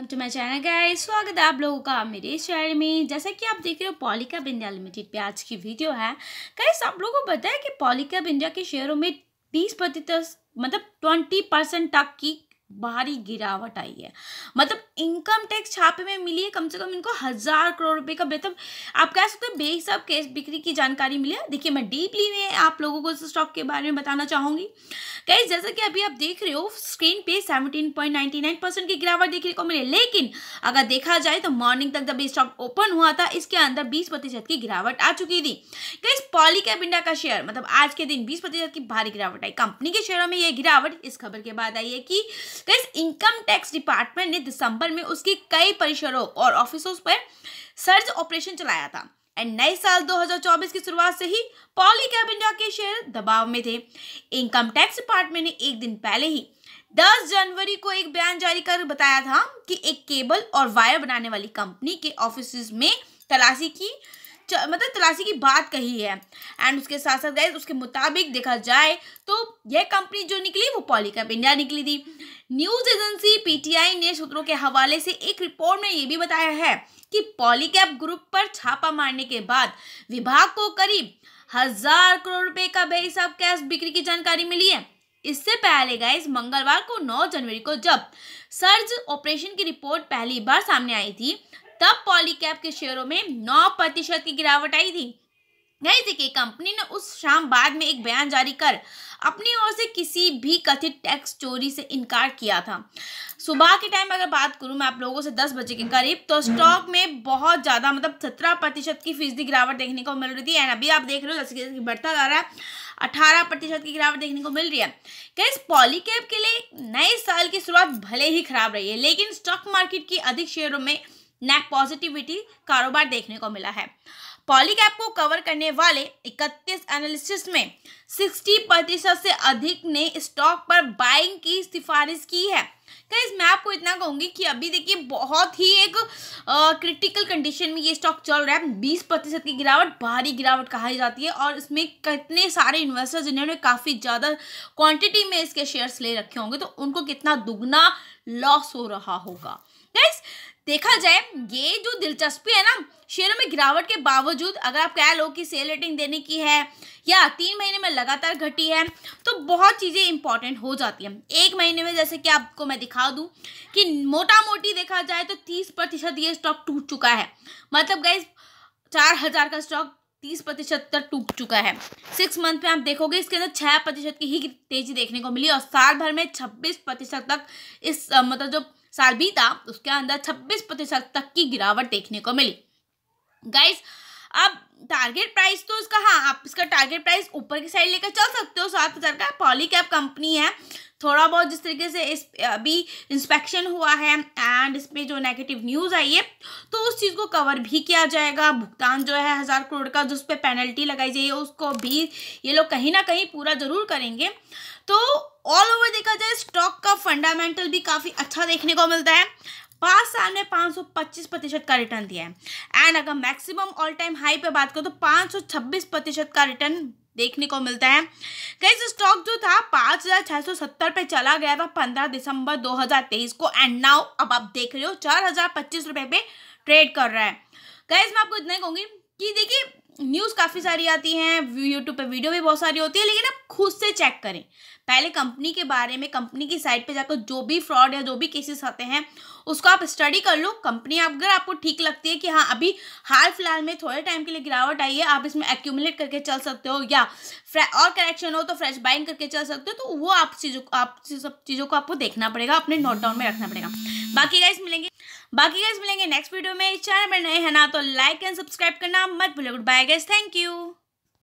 welcome to my channel guys स्वागत है आप लोगों का मेरे चैनल में जैसा कि आप देख रहे हो पॉलिकब इंडिया लिमिटेड पे आज की वीडियो है गाइस आप लोगों को पता है कि पॉलिकब इंडिया के शेयरों में बीस प्रतिशत मतलब ट्वेंटी परसेंट तक की भारी गिरावट आई है मतलब इनकम टैक्स छापे में मिली है कम से कम इनको हजार करोड़ रुपए का मतलब आप कह सकते हो बेहिसाब केस बिक्री की जानकारी मिली है देखिए मैं डीपली में आप लोगों को स्टॉक के बारे में बताना चाहूँगी कई जैसा कि अभी आप देख रहे हो स्क्रीन पे 17.99 परसेंट की गिरावट देखने को मिले लेकिन अगर देखा जाए तो मॉर्निंग तक जब स्टॉक ओपन हुआ था इसके अंदर बीस प्रतिशत की गिरावट आ चुकी थी कई पॉलीकैब इंडिया का शेयर मतलब आज के दिन बीस प्रतिशत की भारी गिरावट आई कंपनी के शेयरों में यह गिरावट इस खबर के बाद आई है कि कई इनकम टैक्स डिपार्टमेंट ने दिसंबर में उसके कई परिसरों और ऑफिसों पर सर्च ऑपरेशन चलाया था एंड नए साल 2024 की शुरुआत से ही पॉलीकैब इंडिया के शेयर दबाव में थे इनकम टैक्स डिपार्टमेंट ने एक दिन पहले ही 10 जनवरी को एक बयान जारी कर बताया था कि एक केबल और वायर बनाने वाली कंपनी के ऑफिस में तलाशी की मतलब तलाशी की बात कही है एंड उसके साथ साथ गए उसके मुताबिक देखा जाए तो यह कंपनी जो निकली वो पॉलीकैप इंडिया निकली थी न्यूज एजेंसी पीटीआई ने सूत्रों के हवाले से एक रिपोर्ट में ये भी बताया है कि पॉलीकैप ग्रुप पर छापा मारने के बाद विभाग को करीब हजार करोड़ रुपए का बेहिसाब कैश बिक्री की जानकारी मिली है इससे पहले गाइस मंगलवार को 9 जनवरी को जब सर्ज ऑपरेशन की रिपोर्ट पहली बार सामने आई थी तब पॉलीकैप के शेयरों में नौ प्रतिशत की गिरावट आई थी नहीं देखिए कंपनी ने उस शाम बाद में एक बयान जारी कर अपनी ओर से किसी भी कथित टैक्स चोरी से इनकार किया था सुबह के टाइम अगर बात करूं मैं आप लोगों से 10 बजे के करीब तो स्टॉक में बहुत ज़्यादा मतलब 17 प्रतिशत की फीसदी गिरावट देखने को मिल रही थी एंड अभी आप देख रहे हो जैसे कि बढ़ता जा रहा है अठारह प्रतिशत की गिरावट देखने को मिल रही है क्या इस पॉलीकैप के लिए नए साल की शुरुआत भले ही खराब रही है लेकिन स्टॉक मार्केट की अधिक शेयरों में नेट पॉजिटिविटी कारोबार देखने को मिला है पॉलीकैप को कवर करने वाले 31 एनालिसिस में 60 प्रतिशत से अधिक ने स्टॉक पर बाइंग की सिफारिश की है गाइज मैं आपको इतना कहूंगी कि अभी देखिए बहुत ही एक क्रिटिकल कंडीशन में ये स्टॉक चल रहा है 20 प्रतिशत की गिरावट भारी गिरावट कहा जाती है और इसमें कितने सारे इन्वेस्टर्स जिन्होंने काफ़ी ज़्यादा क्वांटिटी में इसके शेयर्स ले रखे होंगे तो उनको कितना दुगना लॉस हो रहा होगा कैस देखा जाए ये जो दिलचस्पी है ना शेयरों में गिरावट के बावजूद अगर आप कह लो कि सेल रेटिंग देने की है या तीन महीने में लगातार घटी है तो बहुत चीज़ें इंपॉर्टेंट हो जाती हैं एक महीने में जैसे कि आपको मैं दिखा दूं कि मोटा मोटी देखा जाए तो तीस प्रतिशत ये स्टॉक टूट चुका है मतलब गई चार हज़ार का स्टॉक तीस प्रतिशत तक टूट चुका है सिक्स मंथ में आप देखोगे इसके अंदर छः प्रतिशत की ही तेजी देखने को मिली और साल भर में छब्बीस प्रतिशत तक इस मतलब जो साल बीता उसके अंदर 26 प्रतिशत तक की गिरावट देखने को मिली गाइस अब टारगेट प्राइस तो इसका हाँ आप इसका टारगेट प्राइस ऊपर की साइड लेकर चल सकते हो सात हज़ार का पॉली कैप कंपनी है थोड़ा बहुत जिस तरीके से इस अभी इंस्पेक्शन हुआ है एंड इसमें जो नेगेटिव न्यूज़ आई है तो उस चीज़ को कवर भी किया जाएगा भुगतान जो है हज़ार करोड़ का जिस पर पेनल्टी लगाई जाइए उसको भी ये लोग कहीं ना कहीं पूरा ज़रूर करेंगे तो ऑल ओवर देखा जाए स्टॉक का फंडामेंटल भी काफ़ी अच्छा देखने को मिलता है पास साल में सौ पच्चीस प्रतिशत का रिटर्न दिया है एंड अगर मैक्सिमम ऑल टाइम हाई पे बात करो तो सौ छब्बीस प्रतिशत का रिटर्न देखने को मिलता है गैस स्टॉक जो था पाँच हज़ार छः सौ सत्तर पे चला गया था पंद्रह दिसंबर दो हज़ार तेईस को एंड नाउ अब आप देख रहे हो चार हज़ार पच्चीस रुपये पे ट्रेड कर रहा है गैस मैं आपको इतना ही कहूँगी कि देखिए न्यूज़ काफ़ी सारी आती हैं यूट्यूब पे वीडियो भी बहुत सारी होती है लेकिन आप खुद से चेक करें पहले कंपनी के बारे में कंपनी की साइट पे जाकर जो भी फ्रॉड या जो भी केसेस आते हैं उसको आप स्टडी कर लो कंपनी आप अगर आपको ठीक लगती है कि हाँ अभी हाल फिलहाल में थोड़े टाइम के लिए गिरावट आई है आप इसमें एक्यूमुलेट करके चल सकते हो या और करेक्शन हो तो फ्रेश बाइंग करके चल सकते हो तो वो आप चीज़ों आप सब चीज़ों को आपको देखना पड़ेगा अपने नोट डाउन में रखना पड़ेगा बाकी गाइज मिलेंगे बाकी गाइज मिलेंगे नेक्स्ट वीडियो में इस चैनल में नए हैं ना तो लाइक एंड सब्सक्राइब करना मत भूलो good bye guys thank you